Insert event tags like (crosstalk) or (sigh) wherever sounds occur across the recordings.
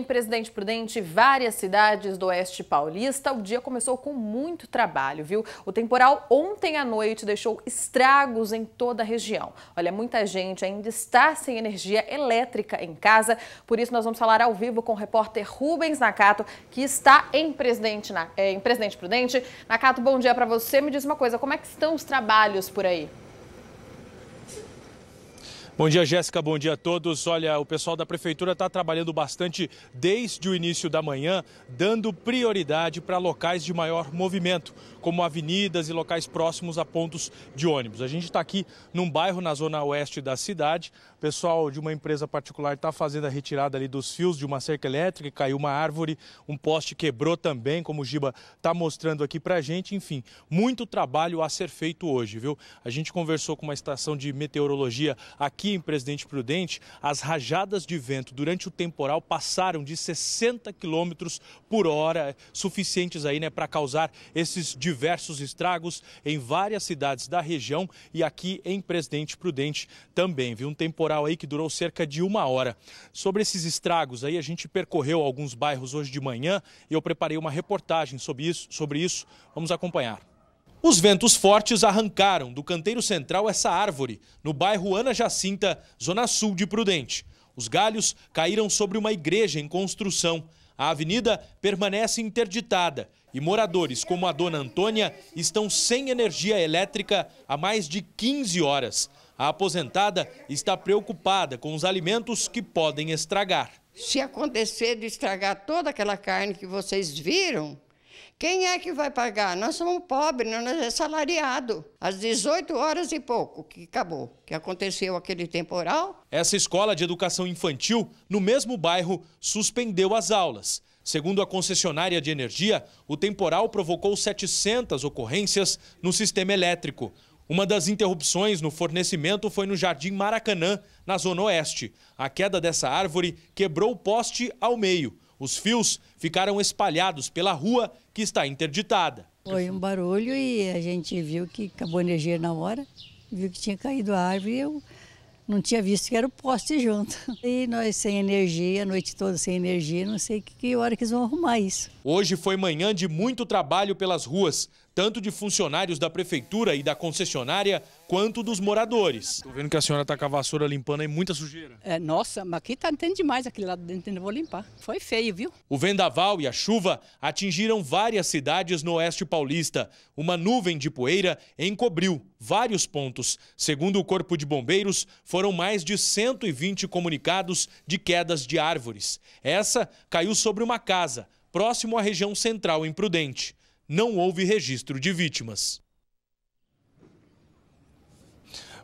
Em Presidente Prudente, várias cidades do Oeste Paulista, o dia começou com muito trabalho, viu? O temporal ontem à noite deixou estragos em toda a região. Olha, muita gente ainda está sem energia elétrica em casa, por isso nós vamos falar ao vivo com o repórter Rubens Nakato, que está em Presidente, eh, em Presidente Prudente. Nakato, bom dia para você. Me diz uma coisa, como é que estão os trabalhos por aí? Bom dia, Jéssica. Bom dia a todos. Olha, o pessoal da prefeitura está trabalhando bastante desde o início da manhã, dando prioridade para locais de maior movimento, como avenidas e locais próximos a pontos de ônibus. A gente está aqui num bairro na zona oeste da cidade. O pessoal de uma empresa particular está fazendo a retirada ali dos fios de uma cerca elétrica, caiu uma árvore, um poste quebrou também, como o Giba está mostrando aqui para a gente. Enfim, muito trabalho a ser feito hoje, viu? A gente conversou com uma estação de meteorologia aqui em Presidente Prudente, as rajadas de vento durante o temporal passaram de 60 km por hora, suficientes aí, né, para causar esses diversos estragos em várias cidades da região e aqui em Presidente Prudente também. Viu um temporal aí que durou cerca de uma hora. Sobre esses estragos aí, a gente percorreu alguns bairros hoje de manhã e eu preparei uma reportagem sobre isso. Sobre isso. Vamos acompanhar. Os ventos fortes arrancaram do canteiro central essa árvore, no bairro Ana Jacinta, zona sul de Prudente. Os galhos caíram sobre uma igreja em construção. A avenida permanece interditada e moradores como a dona Antônia estão sem energia elétrica há mais de 15 horas. A aposentada está preocupada com os alimentos que podem estragar. Se acontecer de estragar toda aquela carne que vocês viram, quem é que vai pagar? Nós somos pobres, nós é salariados. Às 18 horas e pouco que acabou, que aconteceu aquele temporal. Essa escola de educação infantil, no mesmo bairro, suspendeu as aulas. Segundo a concessionária de energia, o temporal provocou 700 ocorrências no sistema elétrico. Uma das interrupções no fornecimento foi no Jardim Maracanã, na Zona Oeste. A queda dessa árvore quebrou o poste ao meio. Os fios ficaram espalhados pela rua, que está interditada. Foi um barulho e a gente viu que acabou a energia na hora, viu que tinha caído a árvore e eu não tinha visto que era o poste junto. (laughs) E nós sem energia, a noite toda sem energia, não sei que, hora que eles vão arrumar isso. Hoje foi manhã de muito trabalho pelas ruas tanto de funcionários da prefeitura e da concessionária, quanto dos moradores. Estou vendo que a senhora está com a vassoura limpando aí muita sujeira. É, nossa, mas aqui está entrando demais aquele lado dentro, não vou limpar. Foi feio, viu? O vendaval e a chuva atingiram várias cidades no oeste paulista. Uma nuvem de poeira encobriu vários pontos. Segundo o Corpo de Bombeiros, foram mais de 120 comunicados de quedas de árvores. Essa caiu sobre uma casa, próximo à região central em Prudente não houve registro de vítimas.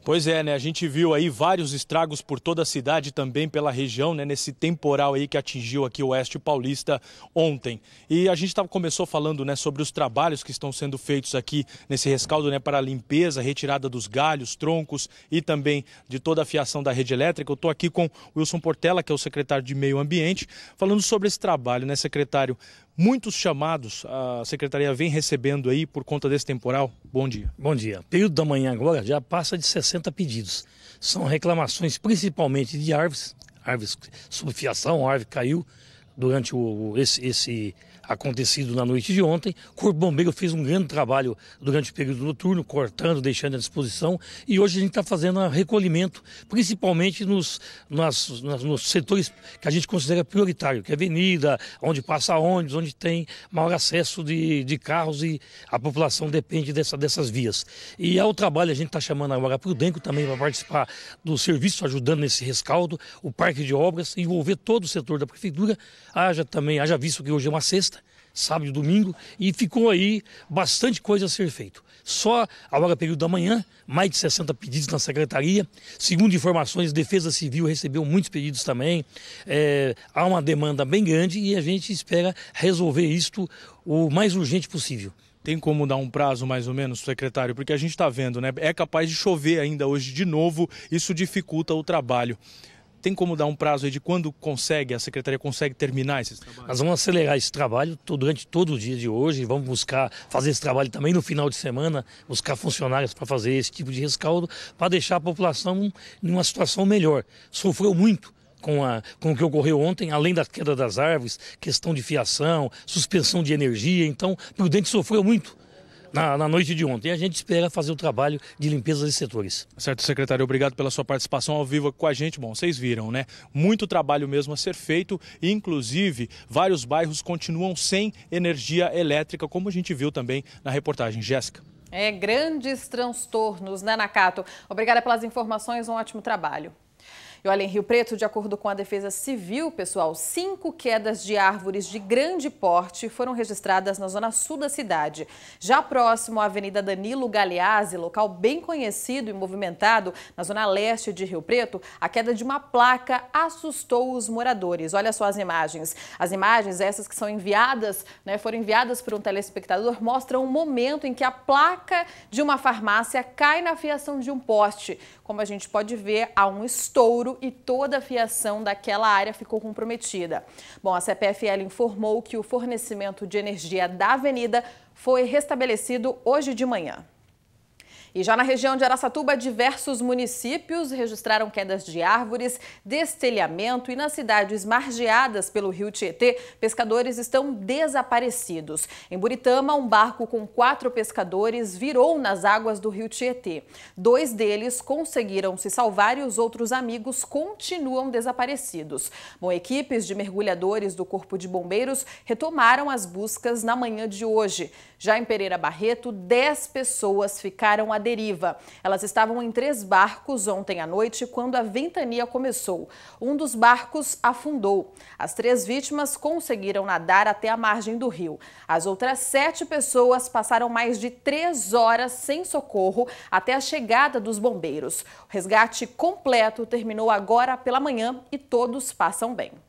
Pois é, né? A gente viu aí vários estragos por toda a cidade, também pela região, né? Nesse temporal aí que atingiu aqui o Oeste Paulista ontem. E a gente tava, começou falando, né, sobre os trabalhos que estão sendo feitos aqui nesse rescaldo, né, para a limpeza, retirada dos galhos, troncos e também de toda a fiação da rede elétrica. Eu estou aqui com Wilson Portela, que é o secretário de Meio Ambiente, falando sobre esse trabalho, né, secretário? Muitos chamados a secretaria vem recebendo aí por conta desse temporal. Bom dia. Bom dia. Período da manhã agora já passa de 60 pedidos. São reclamações principalmente de árvores, árvores sob fiação, árvore caiu, durante o, esse, esse acontecido na noite de ontem. O Corpo Bombeiro fez um grande trabalho durante o período noturno, cortando, deixando à disposição. E hoje a gente está fazendo um recolhimento, principalmente nos, nas, nas, nos setores que a gente considera prioritário, que é avenida, onde passa ônibus, onde tem maior acesso de, de carros e a população depende dessa, dessas vias. E ao trabalho a gente está chamando agora para o Denco também para participar do serviço, ajudando nesse rescaldo, o parque de obras, envolver todo o setor da prefeitura haja também, haja visto que hoje é uma sexta, sábado e domingo, e ficou aí bastante coisa a ser feito. Só a hora período da manhã, mais de 60 pedidos na secretaria. Segundo informações, Defesa Civil recebeu muitos pedidos também. É, há uma demanda bem grande e a gente espera resolver isto o mais urgente possível. Tem como dar um prazo mais ou menos, secretário? Porque a gente está vendo, né? É capaz de chover ainda hoje de novo, isso dificulta o trabalho. Tem como dar um prazo aí de quando consegue, a secretaria consegue terminar esses trabalhos? Nós vamos acelerar esse trabalho durante todo o dia de hoje, vamos buscar fazer esse trabalho também no final de semana, buscar funcionários para fazer esse tipo de rescaldo, para deixar a população em uma situação melhor. Sofreu muito com, a, com o que ocorreu ontem, além da queda das árvores, questão de fiação, suspensão de energia. Então, Prudente sofreu muito na, na, noite de ontem. A gente espera fazer o trabalho de limpeza de setores. Certo, secretário, obrigado pela sua participação ao vivo com a gente. Bom, vocês viram, né? Muito trabalho mesmo a ser feito, inclusive vários bairros continuam sem energia elétrica, como a gente viu também na reportagem. Jéssica. É, grandes transtornos, né, Nakato? Obrigada pelas informações, um ótimo trabalho. E olha, em Rio Preto, de acordo com a Defesa Civil, pessoal, cinco quedas de árvores de grande porte foram registradas na zona sul da cidade. Já próximo à Avenida Danilo Galeazzi, local bem conhecido e movimentado na zona leste de Rio Preto, a queda de uma placa assustou os moradores. Olha só as imagens. As imagens, essas que são enviadas, né, foram enviadas por um telespectador, mostram o um momento em que a placa de uma farmácia cai na fiação de um poste. Como a gente pode ver, há um estouro e toda a fiação daquela área ficou comprometida. Bom, a CPFL informou que o fornecimento de energia da avenida foi restabelecido hoje de manhã. E já na região de Araçatuba, diversos municípios registraram quedas de árvores, destelhamento e nas cidades margeadas pelo rio Tietê, pescadores estão desaparecidos. Em Buritama, um barco com quatro pescadores virou nas águas do rio Tietê. Dois deles conseguiram se salvar e os outros amigos continuam desaparecidos. Bom, equipes de mergulhadores do Corpo de Bombeiros retomaram as buscas na manhã de hoje. Já em Pereira Barreto, dez pessoas ficaram à deriva. Elas estavam em três barcos ontem à noite quando a ventania começou. Um dos barcos afundou. As três vítimas conseguiram nadar até a margem do rio. As outras sete pessoas passaram mais de três horas sem socorro até a chegada dos bombeiros. O resgate completo terminou agora pela manhã e todos passam bem.